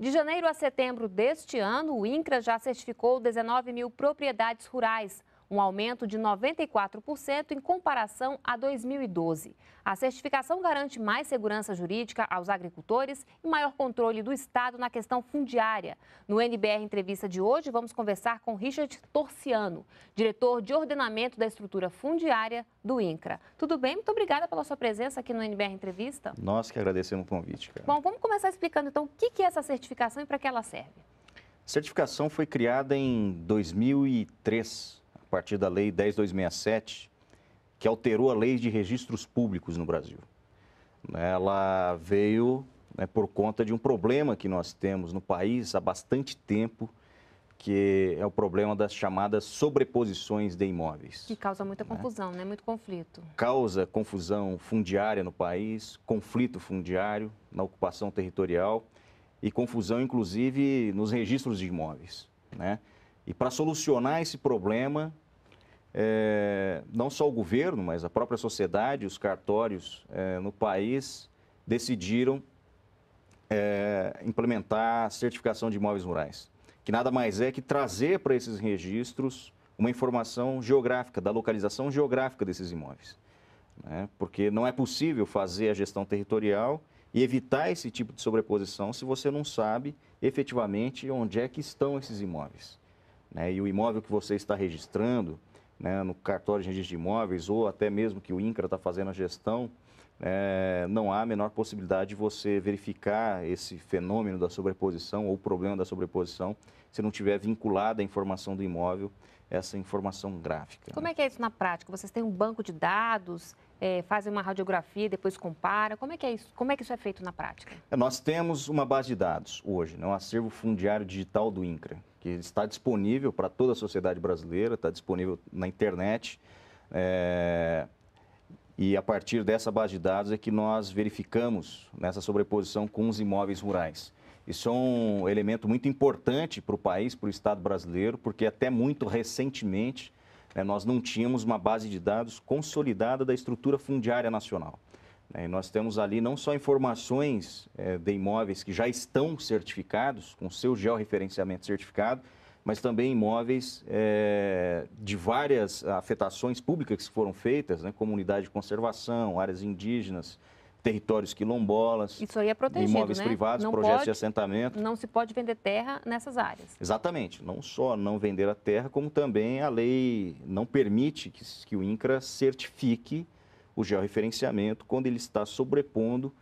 De janeiro a setembro deste ano, o INCRA já certificou 19 mil propriedades rurais, um aumento de 94% em comparação a 2012. A certificação garante mais segurança jurídica aos agricultores e maior controle do Estado na questão fundiária. No NBR Entrevista de hoje, vamos conversar com Richard Torciano, diretor de ordenamento da estrutura fundiária do INCRA. Tudo bem? Muito obrigada pela sua presença aqui no NBR Entrevista. Nós que agradecemos o convite. Cara. Bom, vamos começar explicando então o que é essa certificação e para que ela serve. A certificação foi criada em 2003 a partir da Lei 10.267, que alterou a Lei de Registros Públicos no Brasil. Ela veio né, por conta de um problema que nós temos no país há bastante tempo, que é o problema das chamadas sobreposições de imóveis. Que causa muita né? confusão, né? né? Muito conflito. Causa confusão fundiária no país, conflito fundiário na ocupação territorial e confusão, inclusive, nos registros de imóveis, né? E para solucionar esse problema, é, não só o governo, mas a própria sociedade, os cartórios é, no país decidiram é, implementar a certificação de imóveis rurais, que nada mais é que trazer para esses registros uma informação geográfica, da localização geográfica desses imóveis. Né? Porque não é possível fazer a gestão territorial e evitar esse tipo de sobreposição se você não sabe efetivamente onde é que estão esses imóveis né, e o imóvel que você está registrando, né, no cartório de registro de imóveis ou até mesmo que o INCRA está fazendo a gestão, é, não há a menor possibilidade de você verificar esse fenômeno da sobreposição ou o problema da sobreposição se não tiver vinculada a informação do imóvel essa informação gráfica. Como né? é que é isso na prática? Vocês têm um banco de dados, é, fazem uma radiografia, depois compara. Como é que é isso? Como é que isso é feito na prática? É, nós temos uma base de dados hoje, né? um acervo fundiário digital do INCRA, que está disponível para toda a sociedade brasileira, está disponível na internet. É... E a partir dessa base de dados é que nós verificamos nessa sobreposição com os imóveis rurais. Isso é um elemento muito importante para o país, para o Estado brasileiro, porque até muito recentemente né, nós não tínhamos uma base de dados consolidada da estrutura fundiária nacional. Né? E nós temos ali não só informações é, de imóveis que já estão certificados, com seu georreferenciamento certificado, mas também imóveis é, de várias afetações públicas que foram feitas, né, como unidade de conservação, áreas indígenas, territórios quilombolas. Isso aí é protegido, Imóveis né? privados, não projetos pode, de assentamento. Não se pode vender terra nessas áreas. Exatamente. Não só não vender a terra, como também a lei não permite que, que o INCRA certifique o georreferenciamento quando ele está sobrepondo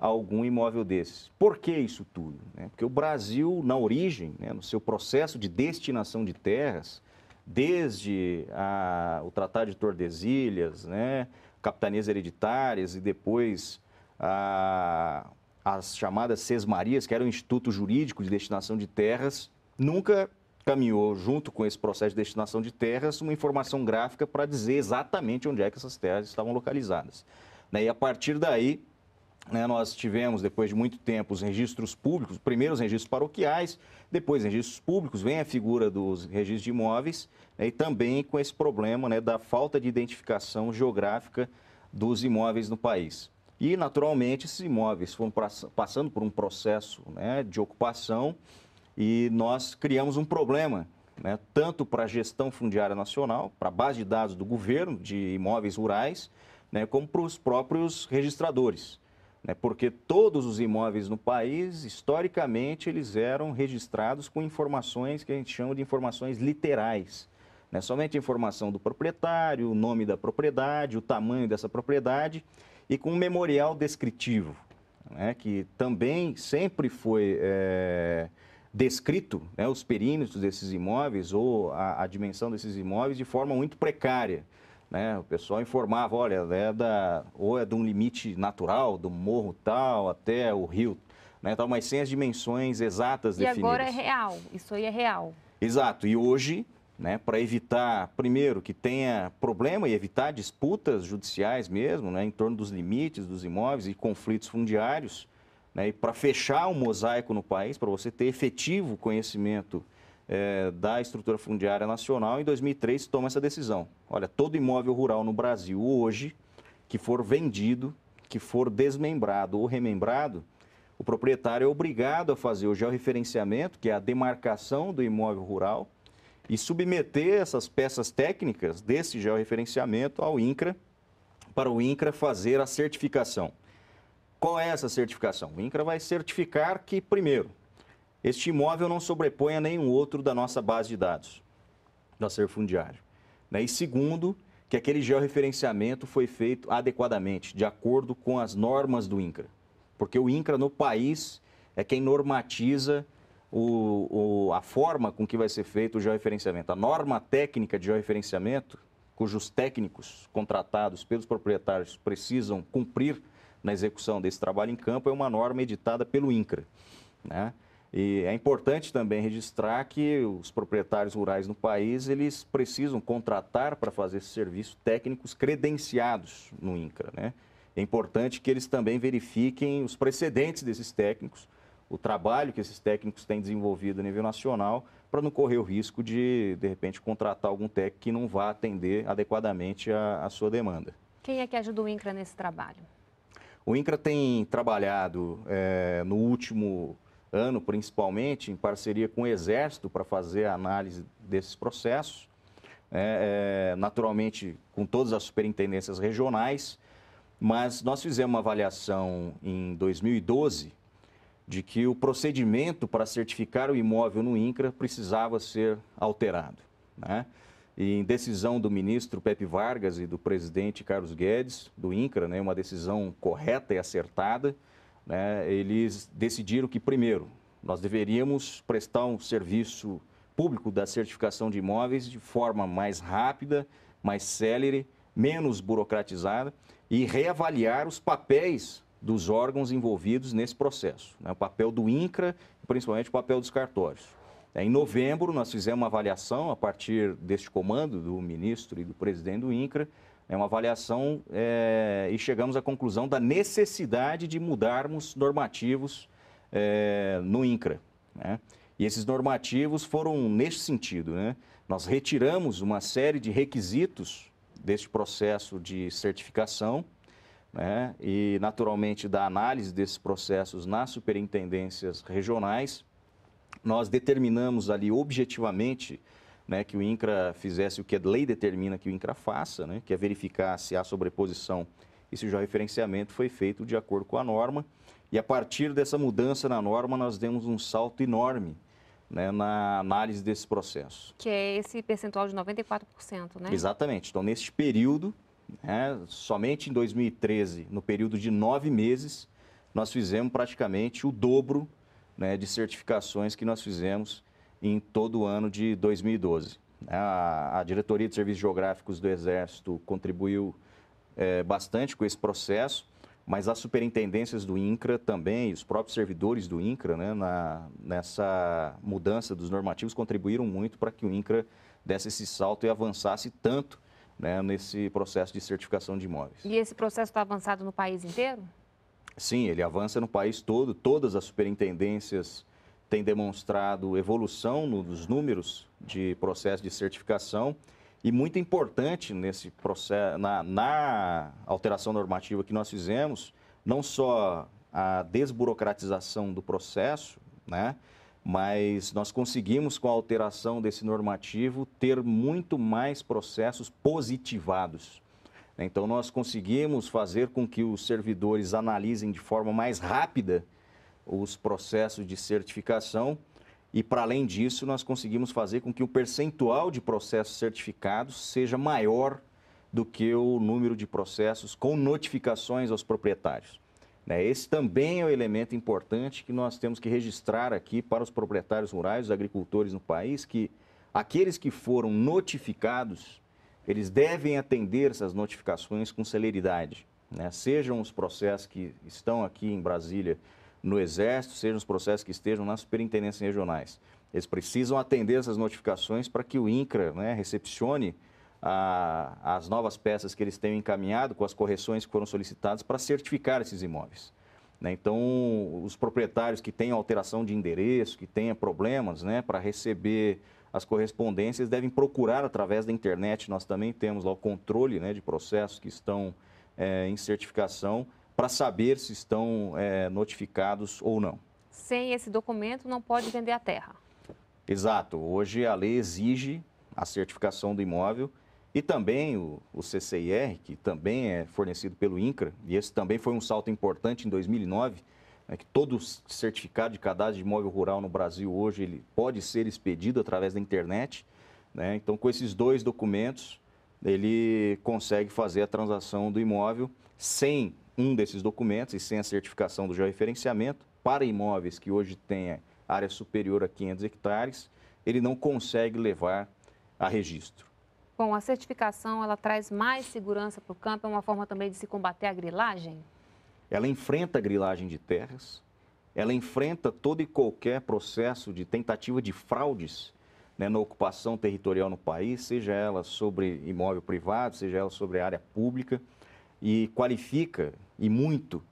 a algum imóvel desses. Por que isso tudo? Né? Porque o Brasil, na origem, né, no seu processo de destinação de terras, desde a, o Tratado de Tordesilhas, né, capitanias hereditárias e depois a, as chamadas Sesmarias, que era o Instituto Jurídico de Destinação de Terras, nunca caminhou junto com esse processo de destinação de terras uma informação gráfica para dizer exatamente onde é que essas terras estavam localizadas. Né? E a partir daí, né, nós tivemos, depois de muito tempo, os registros públicos, primeiros registros paroquiais, depois registros públicos, vem a figura dos registros de imóveis, né, e também com esse problema da falta de identificação geográfica dos imóveis no país. E, naturalmente, esses imóveis foram passando por um processo de ocupação e nós criamos um problema, né, tanto para a gestão fundiária nacional, para a base de dados do governo de imóveis rurais, né, como para os próprios registradores. Né, porque todos os imóveis no país, historicamente, eles eram registrados com informações que a gente chama de informações literais. Né, somente a informação do proprietário, o nome da propriedade, o tamanho dessa propriedade e com um memorial descritivo, né, que também sempre foi é, descrito né, os perímetros desses imóveis ou a, a, dimensão desses imóveis de forma muito precária. Né? O pessoal informava, olha, é da, ou é de um limite natural, do morro tal até o rio né, tal, mas sem as dimensões exatas e definidas. E agora é real, isso aí é real. Exato, e hoje, né, para evitar, primeiro, que tenha problema e evitar disputas judiciais mesmo, né, em torno dos limites dos imóveis e conflitos fundiários, né? E para fechar o um mosaico no país, para você ter efetivo conhecimento é, da estrutura fundiária nacional, em 2003 se toma essa decisão. Olha, todo imóvel rural no Brasil hoje que for vendido, que for desmembrado ou remembrado, o proprietário é obrigado a fazer o georreferenciamento, que é a demarcação do imóvel rural, e submeter essas peças técnicas desse georreferenciamento ao INCRA, para o INCRA fazer a certificação. Qual é essa certificação? O INCRA vai certificar que, primeiro, este imóvel não sobreponha nenhum outro da nossa base de dados, do acervo fundiário. Né? E segundo, que aquele georreferenciamento foi feito adequadamente, de acordo com as normas do INCRA. Porque o INCRA no país é quem normatiza o, o, a forma com que vai ser feito o georreferenciamento. A norma técnica de georreferenciamento, cujos técnicos contratados pelos proprietários precisam cumprir, na execução desse trabalho em campo é uma norma editada pelo INCRA. Né? E é importante também registrar que os proprietários rurais no país, eles precisam contratar para fazer esse serviço técnicos credenciados no INCRA. Né? É importante que eles também verifiquem os precedentes desses técnicos, o trabalho que esses técnicos têm desenvolvido a nível nacional, para não correr o risco de, de repente, contratar algum técnico que não vá atender adequadamente à sua demanda. Quem é que ajuda o INCRA nesse trabalho? O INCRA tem trabalhado é, no último ano, principalmente, em parceria com o Exército para fazer a análise desses processos, é, naturalmente com todas as superintendências regionais, mas nós fizemos uma avaliação em 2012 de que o procedimento para certificar o imóvel no INCRA precisava ser alterado. Né? em decisão do ministro Pepe Vargas e do presidente Carlos Guedes, do INCRA, né, uma decisão correta e acertada, né, eles decidiram que, primeiro, nós deveríamos prestar um serviço público da certificação de imóveis de forma mais rápida, mais célere, menos burocratizada e reavaliar os papéis dos órgãos envolvidos nesse processo, né, o papel do INCRA e principalmente o papel dos cartórios. É, em novembro, nós fizemos uma avaliação a partir deste comando do ministro e do presidente do INCRA, é uma avaliação é, e chegamos à conclusão da necessidade de mudarmos normativos é, no INCRA. Né? E esses normativos foram neste sentido. Né? Nós retiramos uma série de requisitos deste processo de certificação né? e, naturalmente, da análise desses processos nas superintendências regionais nós determinamos ali objetivamente né, que o INCRA fizesse o que a lei determina que o INCRA faça, né, que é verificar se há sobreposição e se o georreferenciamento foi feito de acordo com a norma. E a partir dessa mudança na norma, nós demos um salto enorme né, na análise desse processo. Que é esse percentual de 94%, né? Exatamente. Então, neste período, né, somente em 2013, no período de nove meses, nós fizemos praticamente o dobro né, de certificações que nós fizemos em todo o ano de 2012. A, a Diretoria de Serviços Geográficos do Exército contribuiu é, bastante com esse processo, mas as superintendências do INCRA também, os próprios servidores do INCRA, né, na, nessa mudança dos normativos, contribuíram muito para que o INCRA desse esse salto e avançasse tanto né, nesse processo de certificação de imóveis. E esse processo está avançado no país inteiro? Sim, ele avança no país todo, todas as superintendências têm demonstrado evolução nos números de processo de certificação e muito importante nesse processo, na, na alteração normativa que nós fizemos, não só a desburocratização do processo, né, mas nós conseguimos, com a alteração desse normativo, ter muito mais processos positivados. Né? Então, nós conseguimos fazer com que os servidores analisem de forma mais rápida os processos de certificação e, para além disso, nós conseguimos fazer com que o percentual de processos certificados seja maior do que o número de processos com notificações aos proprietários. Né? Esse também é o um elemento importante que nós temos que registrar aqui para os proprietários rurais, os agricultores no país, que aqueles que foram notificados eles devem atender essas notificações com celeridade. Né? Sejam os processos que estão aqui em Brasília no Exército, sejam os processos que estejam nas superintendências regionais. Eles precisam atender essas notificações para que o INCRA né, recepcione a, as novas peças que eles têm encaminhado com as correções que foram solicitadas para certificar esses imóveis. Né? Então, os proprietários que têm alteração de endereço, que tenham problemas né, para receber as correspondências devem procurar através da internet. Nós também temos lá o controle né, de processos que estão é, em certificação para saber se estão é, notificados ou não. Sem esse documento, não pode vender a terra. Exato. Hoje a lei exige a certificação do imóvel e também o, o CCIR, que também é fornecido pelo INCRA, e esse também foi um salto importante em 2009 é que todo certificado de cadastro de imóvel rural no Brasil hoje ele pode ser expedido através da internet. Né? Então, com esses dois documentos, ele consegue fazer a transação do imóvel sem um desses documentos e sem a certificação do georreferenciamento. Para imóveis que hoje têm área superior a 500 hectares, ele não consegue levar a registro. Bom, a certificação ela traz mais segurança para o campo, é uma forma também de se combater a grilagem? Ela enfrenta a grilagem de terras, ela enfrenta todo e qualquer processo de tentativa de fraudes né, na ocupação territorial no país, seja ela sobre imóvel privado, seja ela sobre área pública, e qualifica, e muito,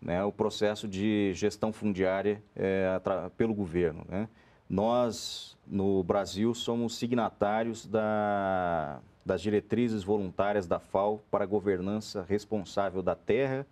né, o processo de gestão fundiária é, pelo governo. Né? Nós, no Brasil, somos signatários da, das diretrizes voluntárias da FAO para a governança responsável da terra,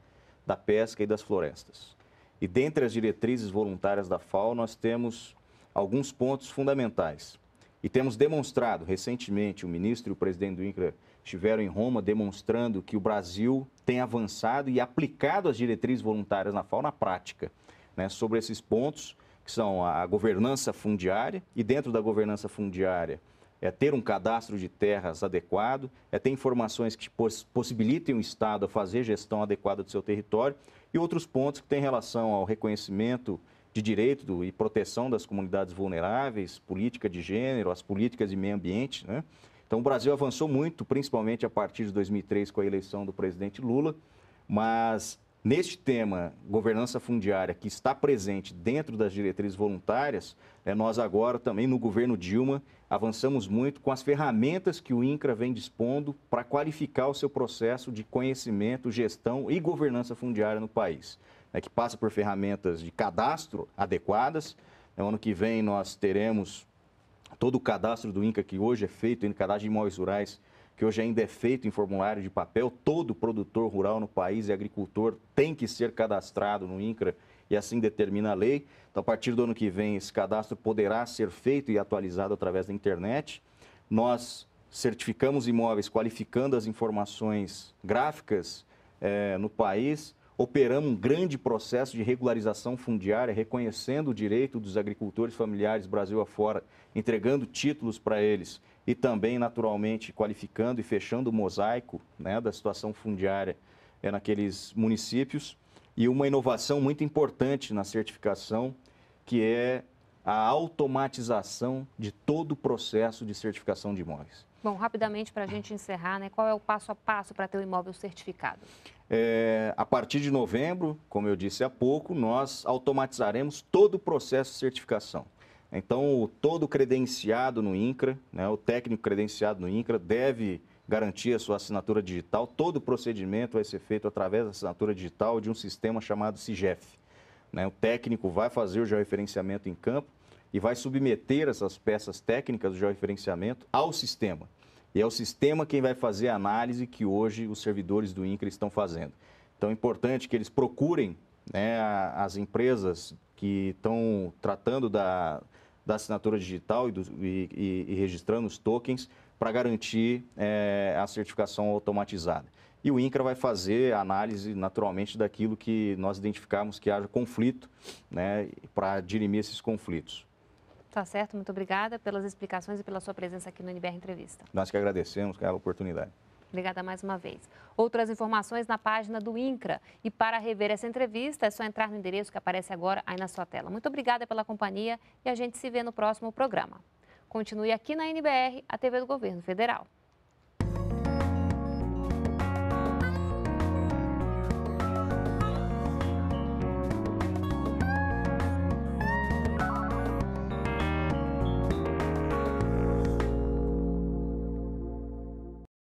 da pesca e das florestas. E dentre as diretrizes voluntárias da FAO, nós temos alguns pontos fundamentais. E temos demonstrado, recentemente, o ministro e o presidente do INCRA estiveram em Roma demonstrando que o Brasil tem avançado e aplicado as diretrizes voluntárias na FAO na prática, né, sobre esses pontos, que são a governança fundiária, e dentro da governança fundiária, é ter um cadastro de terras adequado, é ter informações que possibilitem o Estado a fazer gestão adequada do seu território e outros pontos que têm relação ao reconhecimento de direito e proteção das comunidades vulneráveis, política de gênero, as políticas de meio ambiente. Né? Então, o Brasil avançou muito, principalmente a partir de 2003, com a eleição do presidente Lula, mas Neste tema, governança fundiária, que está presente dentro das diretrizes voluntárias, né, nós agora também no governo Dilma avançamos muito com as ferramentas que o INCRA vem dispondo para qualificar o seu processo de conhecimento, gestão e governança fundiária no país, né, que passa por ferramentas de cadastro adequadas. No né, ano que vem nós teremos todo o cadastro do INCA que hoje é feito em cadastro de imóveis rurais que hoje ainda é feito em formulário de papel. Todo produtor rural no país e agricultor tem que ser cadastrado no INCRA e assim determina a lei. Então, a partir do ano que vem, esse cadastro poderá ser feito e atualizado através da internet. Nós certificamos imóveis qualificando as informações gráficas é, no país. Operamos um grande processo de regularização fundiária, reconhecendo o direito dos agricultores familiares Brasil afora, entregando títulos para eles e também, naturalmente, qualificando e fechando o mosaico né, da situação fundiária é, naqueles municípios. E uma inovação muito importante na certificação, que é a automatização de todo o processo de certificação de imóveis. Bom, rapidamente para a gente encerrar, né, qual é o passo a passo para ter o um imóvel certificado? É, a partir de novembro, como eu disse há pouco, nós automatizaremos todo o processo de certificação. Então, todo credenciado no INCRA, né, o técnico credenciado no INCRA deve garantir a sua assinatura digital. Todo o procedimento vai ser feito através da assinatura digital de um sistema chamado CIGEF. Né? O técnico vai fazer o georreferenciamento em campo e vai submeter essas peças técnicas do referenciamento ao sistema. E é o sistema quem vai fazer a análise que hoje os servidores do INCRA estão fazendo. Então é importante que eles procurem né, as empresas que estão tratando da, da assinatura digital e, do, e, e registrando os tokens para garantir é, a certificação automatizada. E o INCRA vai fazer a análise naturalmente daquilo que nós identificarmos que haja conflito, né, para dirimir esses conflitos. Tá certo, muito obrigada pelas explicações e pela sua presença aqui no NBR Entrevista. Nós que agradecemos pela oportunidade. Obrigada mais uma vez. Outras informações na página do INCRA. E para rever essa entrevista, é só entrar no endereço que aparece agora aí na sua tela. Muito obrigada pela companhia e a gente se vê no próximo programa. Continue aqui na NBR, a TV do Governo Federal.